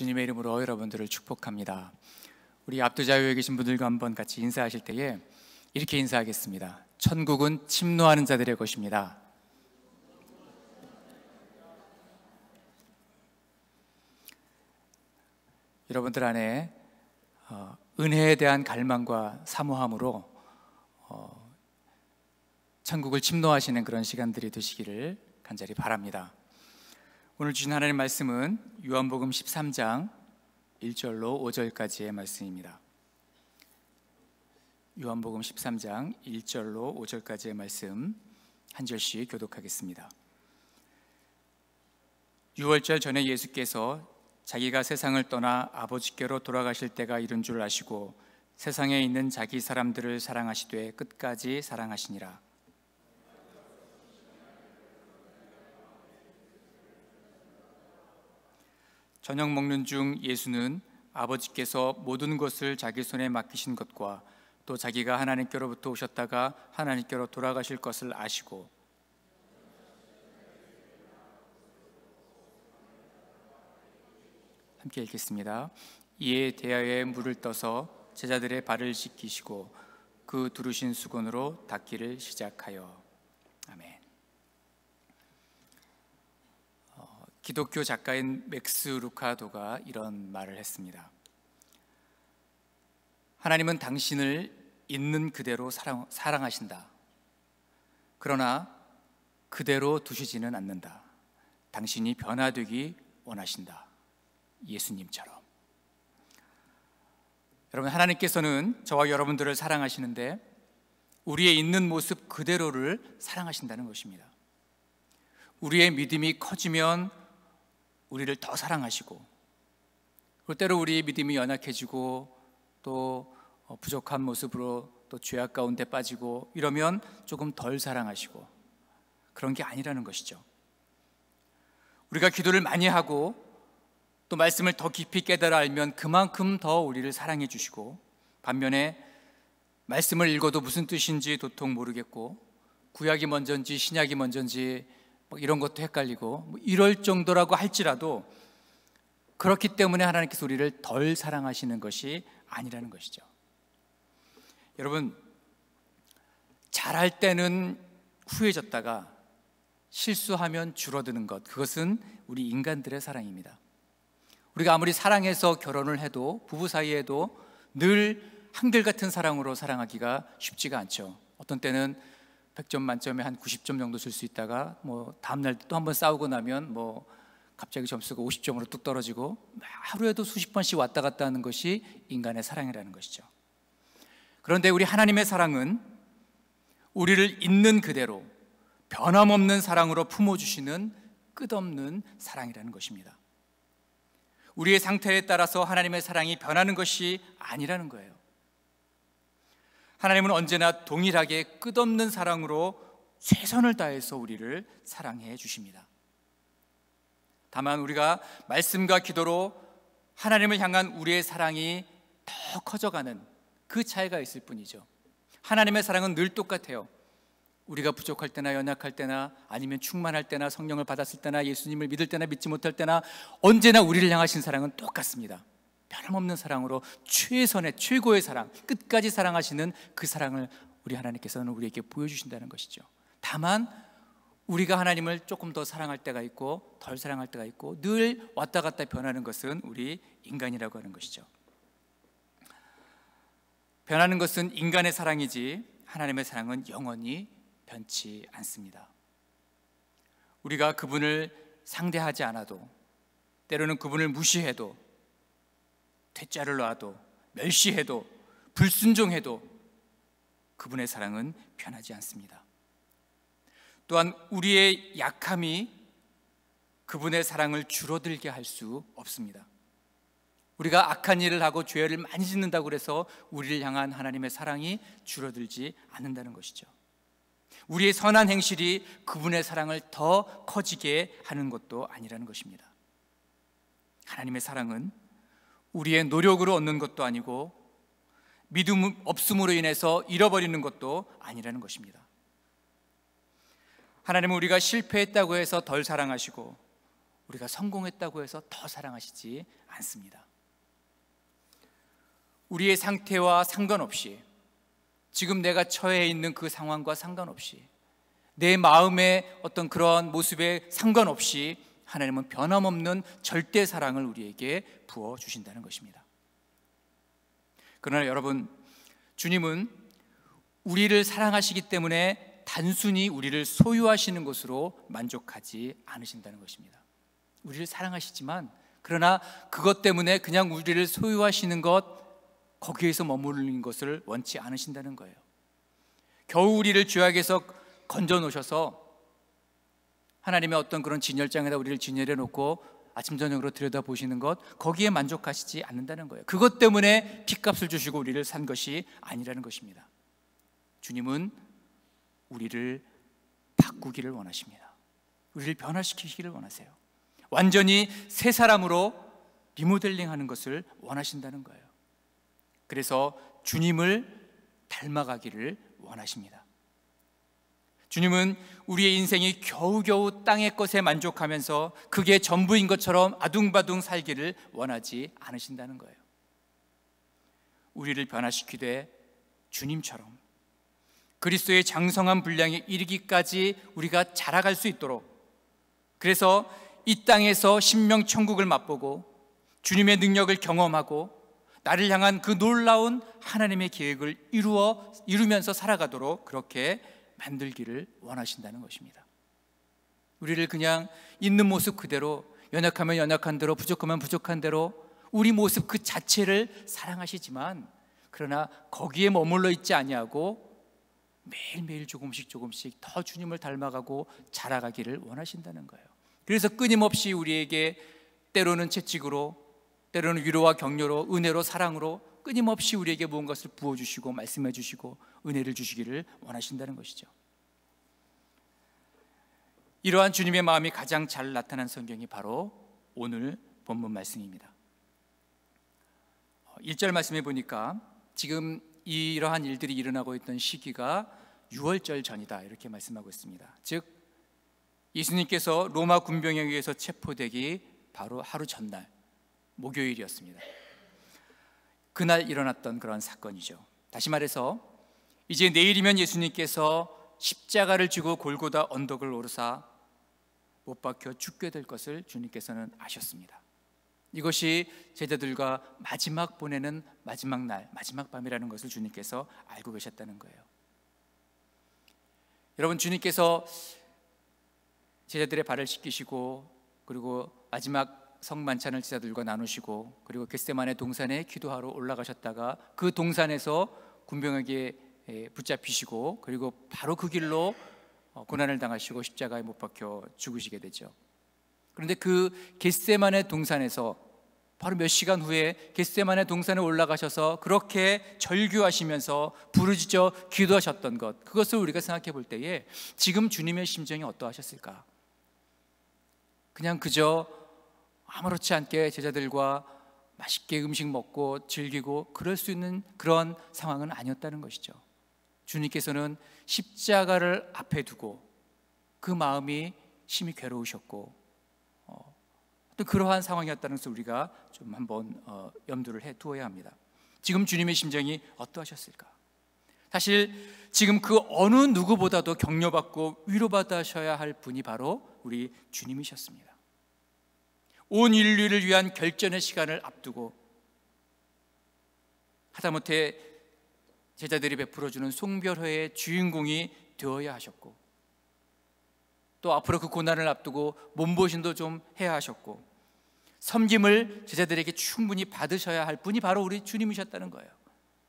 주님의 이름으로 여러분들을 축복합니다. 우리 압도자유에 계신 분들과 한번 같이 인사하실 때에 이렇게 인사하겠습니다. 천국은 침노하는 자들의 것입니다. 여러분들 안에 어, 은혜에 대한 갈망과 사모함으로 어, 천국을 침노하시는 그런 시간들이 되시기를 간절히 바랍니다. 오늘 주신 하나님 말씀은 요한복음 13장 1절로 5절까지의 말씀입니다. 요한복음 13장 1절로 5절까지의 말씀 한 절씩 교독하겠습니다. 6월절 전에 예수께서 자기가 세상을 떠나 아버지께로 돌아가실 때가 이른 줄 아시고 세상에 있는 자기 사람들을 사랑하시되 끝까지 사랑하시니라. 저녁 먹는 중 예수는 아버지께서 모든 것을 자기 손에 맡기신 것과 또 자기가 하나님께로부터 오셨다가 하나님께로 돌아가실 것을 아시고 함께 읽겠습니다. 이에 대하여 물을 떠서 제자들의 발을 씻기시고 그 두르신 수건으로 닦기를 시작하여 기독교 작가인 맥스 루카도가 이런 말을 했습니다. 하나님은 당신을 있는 그대로 사랑, 사랑하신다. 그러나 그대로 두시지는 않는다. 당신이 변화되기 원하신다. 예수님처럼. 여러분, 하나님께서는 저와 여러분들을 사랑하시는데 우리의 있는 모습 그대로를 사랑하신다는 것입니다. 우리의 믿음이 커지면 우리를 더 사랑하시고 그 때로 우리 믿음이 연약해지고 또 어, 부족한 모습으로 또 죄악 가운데 빠지고 이러면 조금 덜 사랑하시고 그런 게 아니라는 것이죠. 우리가 기도를 많이 하고 또 말씀을 더 깊이 깨달아 알면 그만큼 더 우리를 사랑해 주시고 반면에 말씀을 읽어도 무슨 뜻인지 도통 모르겠고 구약이 먼저인지 신약이 먼저인지 뭐 이런 것도 헷갈리고 뭐 이럴 정도라고 할지라도 그렇기 때문에 하나님께서 우리를 덜 사랑하시는 것이 아니라는 것이죠. 여러분 잘할 때는 후회졌다가 실수하면 줄어드는 것 그것은 우리 인간들의 사랑입니다. 우리가 아무리 사랑해서 결혼을 해도 부부 사이에도 늘 한결 같은 사랑으로 사랑하기가 쉽지가 않죠. 어떤 때는 100점 만점에 한 90점 정도 줄수 있다가 뭐 다음 날 또한번 싸우고 나면 뭐 갑자기 점수가 50점으로 뚝 떨어지고 하루에도 수십 번씩 왔다 갔다 하는 것이 인간의 사랑이라는 것이죠. 그런데 우리 하나님의 사랑은 우리를 있는 그대로 변함없는 사랑으로 품어주시는 끝없는 사랑이라는 것입니다. 우리의 상태에 따라서 하나님의 사랑이 변하는 것이 아니라는 거예요. 하나님은 언제나 동일하게 끝없는 사랑으로 최선을 다해서 우리를 사랑해 주십니다. 다만 우리가 말씀과 기도로 하나님을 향한 우리의 사랑이 더 커져가는 그 차이가 있을 뿐이죠. 하나님의 사랑은 늘 똑같아요. 우리가 부족할 때나 연약할 때나 아니면 충만할 때나 성령을 받았을 때나 예수님을 믿을 때나 믿지 못할 때나 언제나 우리를 향하신 사랑은 똑같습니다. 변함없는 사랑으로 최선의 최고의 사랑, 끝까지 사랑하시는 그 사랑을 우리 하나님께서는 우리에게 보여주신다는 것이죠. 다만 우리가 하나님을 조금 더 사랑할 때가 있고 덜 사랑할 때가 있고 늘 왔다 갔다 변하는 것은 우리 인간이라고 하는 것이죠. 변하는 것은 인간의 사랑이지 하나님의 사랑은 영원히 변치 않습니다. 우리가 그분을 상대하지 않아도 때로는 그분을 무시해도 퇴짜를 놔도 멸시해도 불순종해도 그분의 사랑은 변하지 않습니다. 또한 우리의 약함이 그분의 사랑을 줄어들게 할 수 없습니다. 우리가 악한 일을 하고 죄를 많이 짓는다고 그서 우리를 향한 하나님의 사랑이 줄어들지 않는다는 것이죠. 우리의 선한 행실이 그분의 사랑을 더 커지게 하는 것도 아니라는 것입니다. 하나님의 사랑은 우리의 노력으로 얻는 것도 아니고 믿음 없음으로 인해서 잃어버리는 것도 아니라는 것입니다. 하나님은 우리가 실패했다고 해서 덜 사랑하시고 우리가 성공했다고 해서 더 사랑하시지 않습니다. 우리의 상태와 상관없이 지금 내가 처해 있는 그 상황과 상관없이 내 마음의 어떤 그러 모습에 상관없이 하나님은 변함없는 절대 사랑을 우리에게 부어 주신다는 것입니다. 그러나 여러분, 주님은 우리를 사랑하시기 때문에 단순히 우리를 소유하시는 것으로 만족하지 않으신다는 것입니다. 우리를 사랑하시지만 그러나 그것 때문에 그냥 우리를 소유하시는 것 거기에서 머무르는 것을 원치 않으신다는 거예요. 겨우 우리를 죄악에서 건져 놓으셔서 하나님의 어떤 그런 진열장에다 우리를 진열해 놓고 아침 저녁으로 들여다 보시는 것 거기에 만족하시지 않는다는 거예요. 그것 때문에 핏값을 주시고 우리를 산 것이 아니라는 것입니다. 주님은 우리를 바꾸기를 원하십니다. 우리를 변화시키기를 원하세요. 완전히 새 사람으로 리모델링하는 것을 원하신다는 거예요. 그래서 주님을 닮아가기를 원하십니다. 주님은 우리의 인생이 겨우겨우 땅의 것에 만족하면서 그게 전부인 것처럼 아둥바둥 살기를 원하지 않으신다는 거예요. 우리를 변화시키되 주님처럼 그리스도의 장성한 분량에 이르기까지 우리가 자라갈 수 있도록 그래서 이 땅에서 신명 천국을 맛보고 주님의 능력을 경험하고 나를 향한 그 놀라운 하나님의 계획을 이루어 이루면서 살아가도록 그렇게 만들기를 원하신다는 것입니다. 우리를 그냥 있는 모습 그대로 연약하면 연약한 대로 부족하면 부족한 대로 우리 모습 그 자체를 사랑하시지만 그러나 거기에 머물러 있지 아니하고 매일매일 조금씩 조금씩 더 주님을 닮아가고 자라가기를 원하신다는 거예요. 그래서 끊임없이 우리에게 때로는 채찍으로 때로는 위로와 격려로 은혜로 사랑으로 끊임없이 우리에게 무언가를 부어주시고 말씀해 주시고 은혜를 주시기를 원하신다는 것이죠. 이러한 주님의 마음이 가장 잘 나타난 성경이 바로 오늘 본문 말씀입니다. 1절 어, 말씀해 보니까 지금 이러한 일들이 일어나고 있던 시기가 6월절 전이다 이렇게 말씀하고 있습니다. 즉 예수님께서 로마 군병에 의해서 체포되기 바로 하루 전날 목요일이었습니다. 그날 일어났던 그런 사건이죠. 다시 말해서 이제 내일이면 예수님께서 십자가를 지고 골고다 언덕을 오르사 못 박혀 죽게 될 것을 주님께서는 아셨습니다. 이것이 제자들과 마지막 보내는 마지막 날, 마지막 밤이라는 것을 주님께서 알고 계셨다는 거예요. 여러분 주님께서 제자들의 발을 씻기시고 그리고 마지막 성만찬을 지사들과 나누시고 그리고 겟세만의 동산에 기도하러 올라가셨다가 그 동산에서 군병에게 예, 붙잡히시고 그리고 바로 그 길로 어, 고난을 당하시고 십자가에 못 박혀 죽으시게 되죠. 그런데 그 겟세만의 동산에서 바로 몇 시간 후에 겟세만의 동산에 올라가셔서 그렇게 절규하시면서 부르짖어 기도하셨던 것 그것을 우리가 생각해 볼 때에 지금 주님의 심정이 어떠하셨을까? 그냥 그저 아무렇지 않게 제자들과 맛있게 음식 먹고 즐기고 그럴 수 있는 그런 상황은 아니었다는 것이죠. 주님께서는 십자가를 앞에 두고 그 마음이 심히 괴로우셨고 어, 또 그러한 상황이었다는 것을 우리가 좀 한번 어, 염두를 해 두어야 합니다. 지금 주님의 심정이 어떠하셨을까? 사실 지금 그 어느 누구보다도 격려받고 위로받으셔야 할 분이 바로 우리 주님이셨습니다. 온 인류를 위한 결전의 시간을 앞두고 하다못해 제자들이 베풀어주는 송별회의 주인공이 되어야 하셨고 또 앞으로 그 고난을 앞두고 몸보신도 좀 해야 하셨고 섬김을 제자들에게 충분히 받으셔야 할 분이 바로 우리 주님이셨다는 거예요.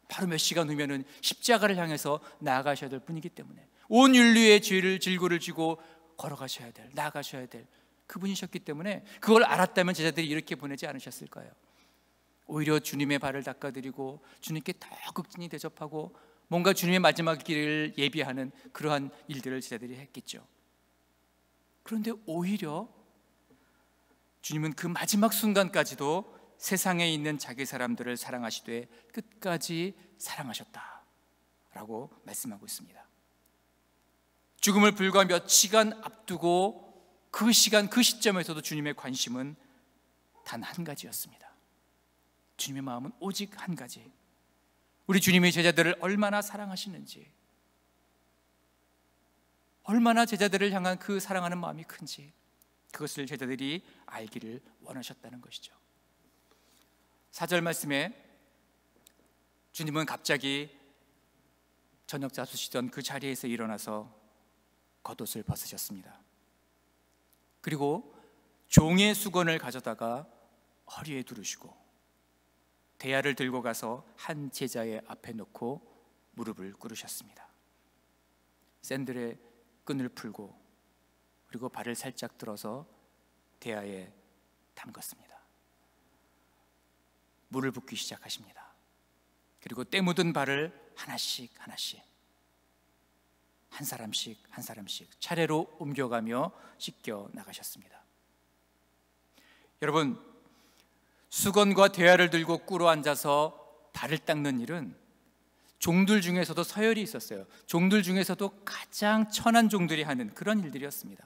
바로 몇 시간 후면은 십자가를 향해서 나아가셔야 될 분이기 때문에 온 인류의 죄를 질고를 지고 걸어가셔야 될 나아가셔야 될 그분이셨기 때문에 그걸 알았다면 제자들이 이렇게 보내지 않으셨을 거예요. 오히려 주님의 발을 닦아드리고 주님께 더 극진히 대접하고 뭔가 주님의 마지막 길을 예비하는 그러한 일들을 제자들이 했겠죠. 그런데 오히려 주님은 그 마지막 순간까지도 세상에 있는 자기 사람들을 사랑하시되 끝까지 사랑하셨다. 라고 말씀하고 있습니다. 죽음을 불과 몇 시간 앞두고 그 시간 그 시점에서도 주님의 관심은 단 한 가지였습니다. 주님의 마음은 오직 한 가지. 우리 주님의 제자들을 얼마나 사랑하시는지, 얼마나 제자들을 향한 그 사랑하는 마음이 큰지, 그것을 제자들이 알기를 원하셨다는 것이죠. 사절 말씀에 주님은 갑자기 저녁 자수시던 그 자리에서 일어나서 겉옷을 벗으셨습니다. 그리고 종의 수건을 가져다가 허리에 두르시고 대야를 들고 가서 한 제자의 앞에 놓고 무릎을 꿇으셨습니다. 샌들의 끈을 풀고 그리고 발을 살짝 들어서 대야에 담갔습니다. 물을 붓기 시작하십니다. 그리고 때 묻은 발을 하나씩 하나씩 한 사람씩 한 사람씩 차례로 옮겨가며 씻겨 나가셨습니다. 여러분, 수건과 대야를 들고 꿇어 앉아서 발을 닦는 일은 종들 중에서도 서열이 있었어요. 종들 중에서도 가장 천한 종들이 하는 그런 일들이었습니다.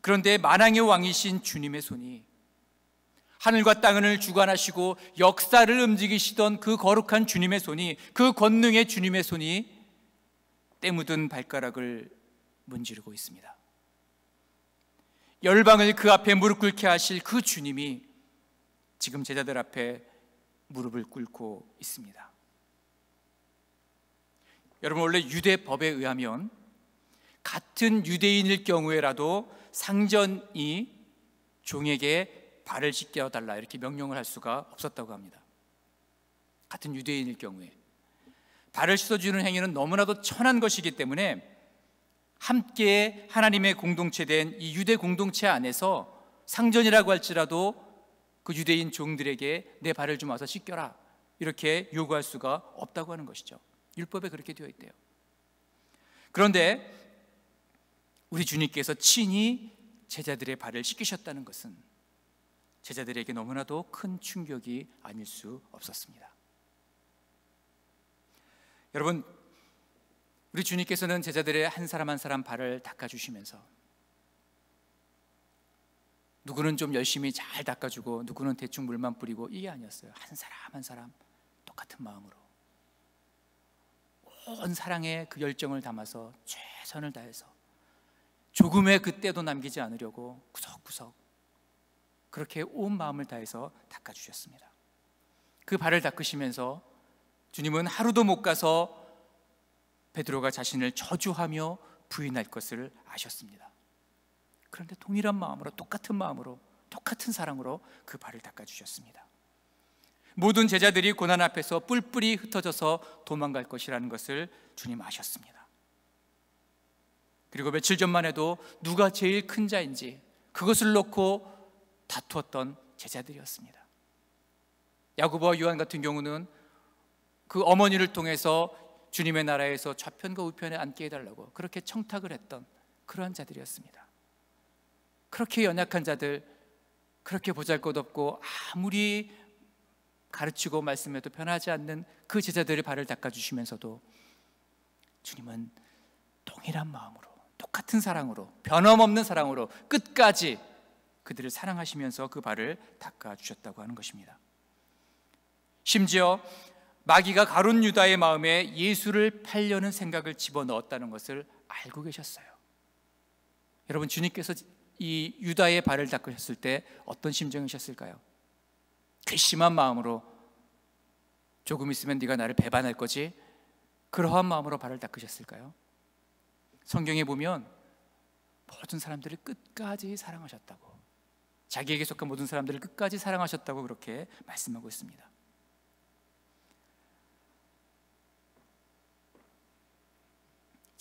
그런데 만왕의 왕이신 주님의 손이 하늘과 땅을 주관하시고 역사를 움직이시던 그 거룩한 주님의 손이 그 권능의 주님의 손이 때묻은 발가락을 문지르고 있습니다. 열방을 그 앞에 무릎 꿇게 하실 그 주님이 지금 제자들 앞에 무릎을 꿇고 있습니다. 여러분 원래 유대 법에 의하면 같은 유대인일 경우에라도 상전이 종에게 발을 씻겨 달라 이렇게 명령을 할 수가 없었다고 합니다. 같은 유대인일 경우에 발을 씻어주는 행위는 너무나도 천한 것이기 때문에 함께 하나님의 공동체된 이 유대 공동체 안에서 상전이라고 할지라도 그 유대인 종들에게 내 발을 좀 와서 씻겨라 이렇게 요구할 수가 없다고 하는 것이죠. 율법에 그렇게 되어 있대요. 그런데 우리 주님께서 친히 제자들의 발을 씻기셨다는 것은 제자들에게 너무나도 큰 충격이 아닐 수 없었습니다. 여러분 우리 주님께서는 제자들의 한 사람 한 사람 발을 닦아 주시면서 누구는 좀 열심히 잘 닦아주고 누구는 대충 물만 뿌리고 이게 아니었어요. 한 사람 한 사람 똑같은 마음으로 온사랑에그 열정을 담아서 최선을 다해서 조금의 그때도 남기지 않으려고 구석구석 그렇게 온 마음을 다해서 닦아주셨습니다. 그 발을 닦으시면서 주님은 하루도 못 가서 베드로가 자신을 저주하며 부인할 것을 아셨습니다. 그런데 동일한 마음으로 똑같은 마음으로 똑같은 사랑으로 그 발을 닦아 주셨습니다. 모든 제자들이 고난 앞에서 뿔뿔이 흩어져서 도망갈 것이라는 것을 주님 아셨습니다. 그리고 며칠 전만 해도 누가 제일 큰 자인지 그것을 놓고 다투었던 제자들이었습니다. 야고보와 요한 같은 경우는 그 어머니를 통해서 주님의 나라에서 좌편과 우편에 앉게 해달라고 그렇게 청탁을 했던 그러한 자들이었습니다. 그렇게 연약한 자들, 그렇게 보잘 것 없고 아무리 가르치고 말씀해도 변하지 않는 그 제자들의 발을 닦아주시면서도 주님은 동일한 마음으로, 똑같은 사랑으로, 변함없는 사랑으로 끝까지 그들을 사랑하시면서 그 발을 닦아주셨다고 하는 것입니다. 심지어 마귀가 가룟 유다의 마음에 예수를 팔려는 생각을 집어넣었다는 것을 알고 계셨어요. 여러분 주님께서 이 유다의 발을 닦으셨을 때 어떤 심정이셨을까요? 괘씸한 마음으로 조금 있으면 네가 나를 배반할 거지 그러한 마음으로 발을 닦으셨을까요? 성경에 보면 모든 사람들을 끝까지 사랑하셨다고 자기에게 속한 모든 사람들을 끝까지 사랑하셨다고 그렇게 말씀하고 있습니다.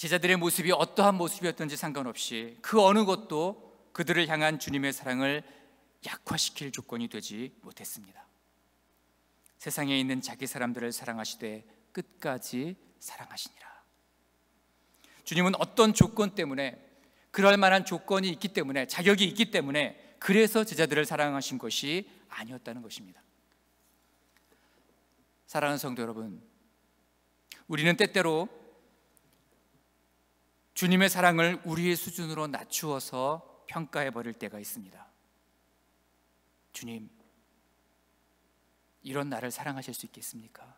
제자들의 모습이 어떠한 모습이었든지 상관없이 그 어느 것도 그들을 향한 주님의 사랑을 약화시킬 조건이 되지 못했습니다. 세상에 있는 자기 사람들을 사랑하시되 끝까지 사랑하시니라. 주님은 어떤 조건 때문에 그럴 만한 조건이 있기 때문에 자격이 있기 때문에 그래서 제자들을 사랑하신 것이 아니었다는 것입니다. 사랑하는 성도 여러분, 우리는 때때로 주님의 사랑을 우리의 수준으로 낮추어서 평가해 버릴 때가 있습니다. 주님, 이런 나를 사랑하실 수 있겠습니까?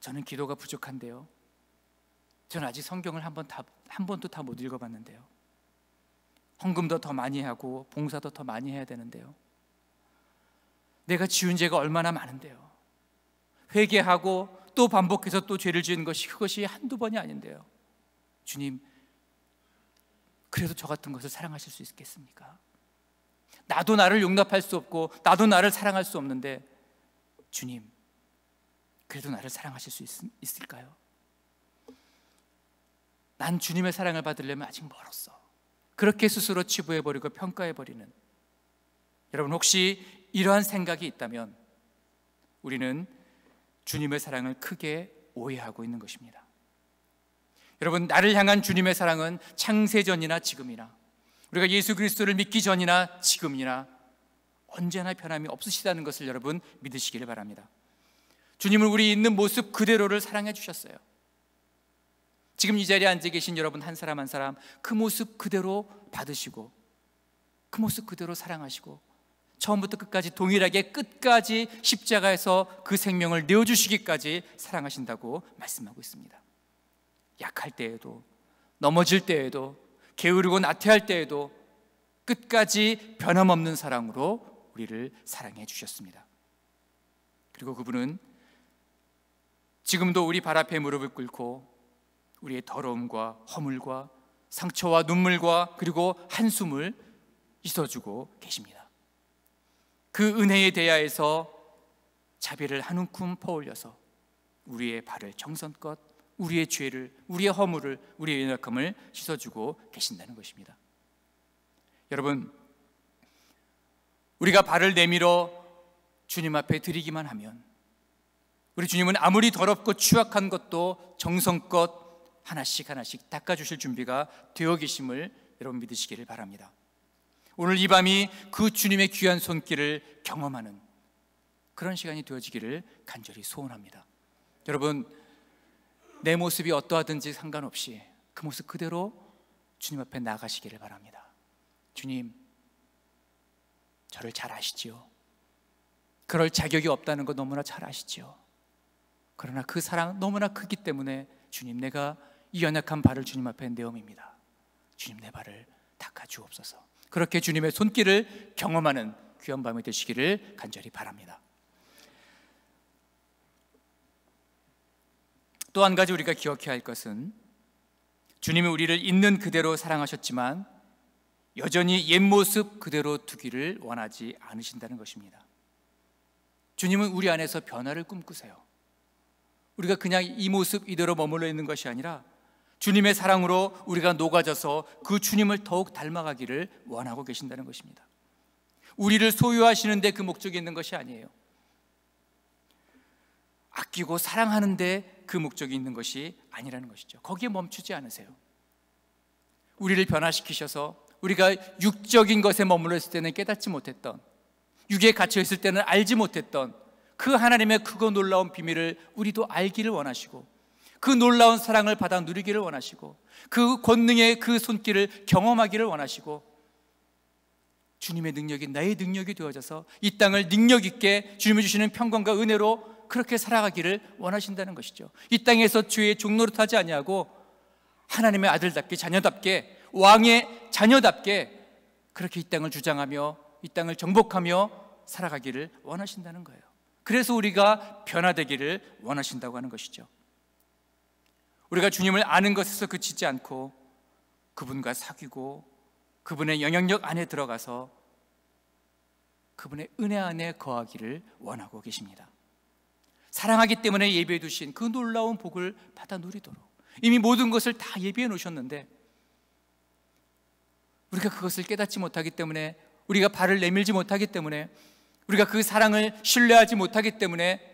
저는 기도가 부족한데요. 저 아직 성경을 한, 번 다, 한 번도 다 못 읽어봤는데요. 헌금도 더 많이 하고 봉사도 더 많이 해야 되는데요. 내가 지은 죄가 얼마나 많은데요. 회개하고 또 반복해서 또 죄를 지은 것이 그것이 한두 번이 아닌데요. 주님, 그래서 저 같은 것을 사랑하실 수 있겠습니까? 나도 나를 용납할 수 없고 나도 나를 사랑할 수 없는데 주님, 그래도 나를 사랑하실 수 있, 을까요난 주님의 사랑을 받으려면 아직 멀었어. 그렇게 스스로 치부해버리고 평가해버리는 여러분 혹시 이러한 생각이 있다면 우리는 주님의 사랑을 크게 오해하고 있는 것입니다. 여러분, 나를 향한 주님의 사랑은 창세전이나 지금이나 우리가 예수 그리스도를 믿기 전이나 지금이나 언제나 변함이 없으시다는 것을 여러분 믿으시기를 바랍니다. 주님은 우리 있는 모습 그대로를 사랑해 주셨어요. 지금 이 자리에 앉아 계신 여러분 한 사람 한 사람 그 모습 그대로 받으시고 그 모습 그대로 사랑하시고 처음부터 끝까지 동일하게 끝까지 십자가에서 그 생명을 내어주시기까지 사랑하신다고 말씀하고 있습니다. 약할 때에도, 넘어질 때에도, 게으르고 나태할 때에도 끝까지 변함없는 사랑으로 우리를 사랑해 주셨습니다. 그리고 그분은 지금도 우리 발 앞에 무릎을 꿇고 우리의 더러움과 허물과 상처와 눈물과 그리고 한숨을 씻어주고 계십니다. 그 은혜에 대하여서 자비를 한 움큼 퍼올려서 우리의 발을 정성껏 우리의 죄를 우리의 허물을 우리의 연약함을 씻어주고 계신다는 것입니다. 여러분 우리가 발을 내밀어 주님 앞에 드리기만 하면 우리 주님은 아무리 더럽고 추악한 것도 정성껏 하나씩 하나씩 닦아주실 준비가 되어 계심을 여러분 믿으시기를 바랍니다. 오늘 이 밤이 그 주님의 귀한 손길을 경험하는 그런 시간이 되어지기를 간절히 소원합니다. 여러분, 내 모습이 어떠하든지 상관없이 그 모습 그대로 주님 앞에 나가시기를 바랍니다. 주님, 저를 잘 아시지요. 그럴 자격이 없다는 거 너무나 잘 아시지요. 그러나 그 사랑 너무나 크기 때문에 주님 내가 이 연약한 발을 주님 앞에 내엄니다 주님 내 발을 닦아 주옵소서. 그렇게 주님의 손길을 경험하는 귀한 밤이 되시기를 간절히 바랍니다. 또한 가지 우리가 기억해야 할 것은 주님이 우리를 있는 그대로 사랑하셨지만 여전히 옛 모습 그대로 두기를 원하지 않으신다는 것입니다. 주님은 우리 안에서 변화를 꿈꾸세요. 우리가 그냥 이 모습 이대로 머물러 있는 것이 아니라 주님의 사랑으로 우리가 녹아져서 그 주님을 더욱 닮아가기를 원하고 계신다는 것입니다. 우리를 소유하시는데 그 목적이 있는 것이 아니에요. 아끼고 사랑하는데 그 목적이 있는 것이 아니라는 것이죠. 거기에 멈추지 않으세요. 우리를 변화시키셔서 우리가 육적인 것에 머물러 있을 때는 깨닫지 못했던 육에 갇혀 있을 때는 알지 못했던 그 하나님의 크고 놀라운 비밀을 우리도 알기를 원하시고 그 놀라운 사랑을 받아 누리기를 원하시고 그 권능의 그 손길을 경험하기를 원하시고 주님의 능력이 나의 능력이 되어져서 이 땅을 능력 있게 주님이 주시는 평강과 은혜로 그렇게 살아가기를 원하신다는 것이죠. 이 땅에서 주의 종노릇하지 아니하고 하나님의 아들답게 자녀답게 왕의 자녀답게 그렇게 이 땅을 주장하며 이 땅을 정복하며 살아가기를 원하신다는 거예요. 그래서 우리가 변화되기를 원하신다고 하는 것이죠. 우리가 주님을 아는 것에서 그치지 않고 그분과 사귀고 그분의 영향력 안에 들어가서 그분의 은혜 안에 거하기를 원하고 계십니다. 사랑하기 때문에 예비해 두신 그 놀라운 복을 받아 누리도록 이미 모든 것을 다 예비해 놓으셨는데 우리가 그것을 깨닫지 못하기 때문에 우리가 발을 내밀지 못하기 때문에 우리가 그 사랑을 신뢰하지 못하기 때문에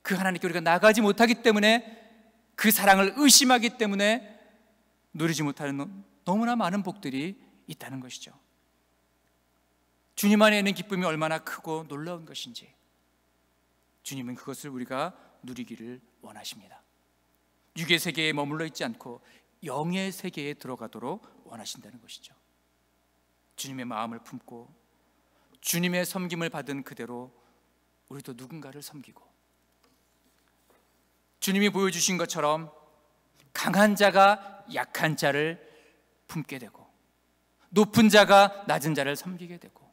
그 하나님께 우리가 나가지 못하기 때문에 그 사랑을 의심하기 때문에 누리지 못하는 너무나 많은 복들이 있다는 것이죠. 주님 안에 있는 기쁨이 얼마나 크고 놀라운 것인지 주님은 그것을 우리가 누리기를 원하십니다. 육의 세계에 머물러 있지 않고 영의 세계에 들어가도록 원하신다는 것이죠. 주님의 마음을 품고 주님의 섬김을 받은 그대로 우리도 누군가를 섬기고 주님이 보여주신 것처럼 강한 자가 약한 자를 품게 되고 높은 자가 낮은 자를 섬기게 되고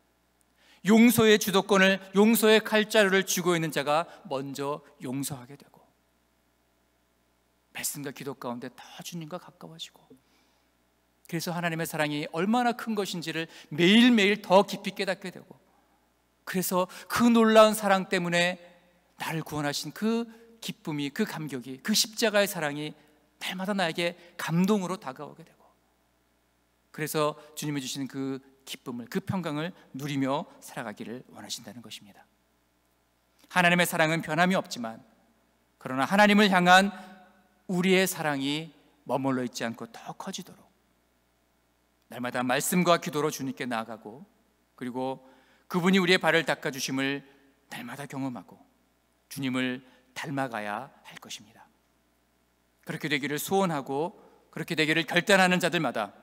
용서의 주도권을 용서의 칼자루를 쥐고 있는 자가 먼저 용서하게 되고 말씀과 기도 가운데 더 주님과 가까워지고 그래서 하나님의 사랑이 얼마나 큰 것인지를 매일매일 더 깊이 깨닫게 되고 그래서 그 놀라운 사랑 때문에 나를 구원하신 그 기쁨이 그 감격이 그 십자가의 사랑이 날마다 나에게 감동으로 다가오게 되고 그래서 주님이 주시는 그 기쁨을 그 평강을 누리며 살아가기를 원하신다는 것입니다. 하나님의 사랑은 변함이 없지만 그러나 하나님을 향한 우리의 사랑이 머물러 있지 않고 더 커지도록 날마다 말씀과 기도로 주님께 나아가고 그리고 그분이 우리의 발을 닦아 주심을 날마다 경험하고 주님을 닮아가야 할 것입니다. 그렇게 되기를 소원하고 그렇게 되기를 결단하는 자들마다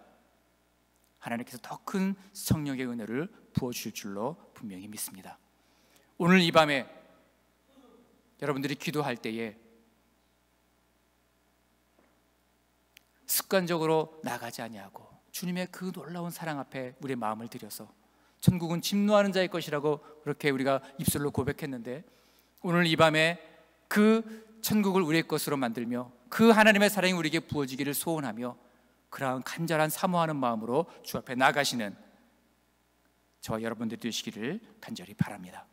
하나님께서 더 큰 성령의 은혜를 부어주실 줄로 분명히 믿습니다. 오늘 이 밤에 여러분들이 기도할 때에 습관적으로 나가지 아니하고 주님의 그 놀라운 사랑 앞에 우리의 마음을 들여서 천국은 침노하는 자의 것이라고 그렇게 우리가 입술로 고백했는데 오늘 이 밤에 그 천국을 우리의 것으로 만들며 그 하나님의 사랑이 우리에게 부어지기를 소원하며 그러한 간절한 사모하는 마음으로 주 앞에 나가시는 저와 여러분들 되시기를 간절히 바랍니다.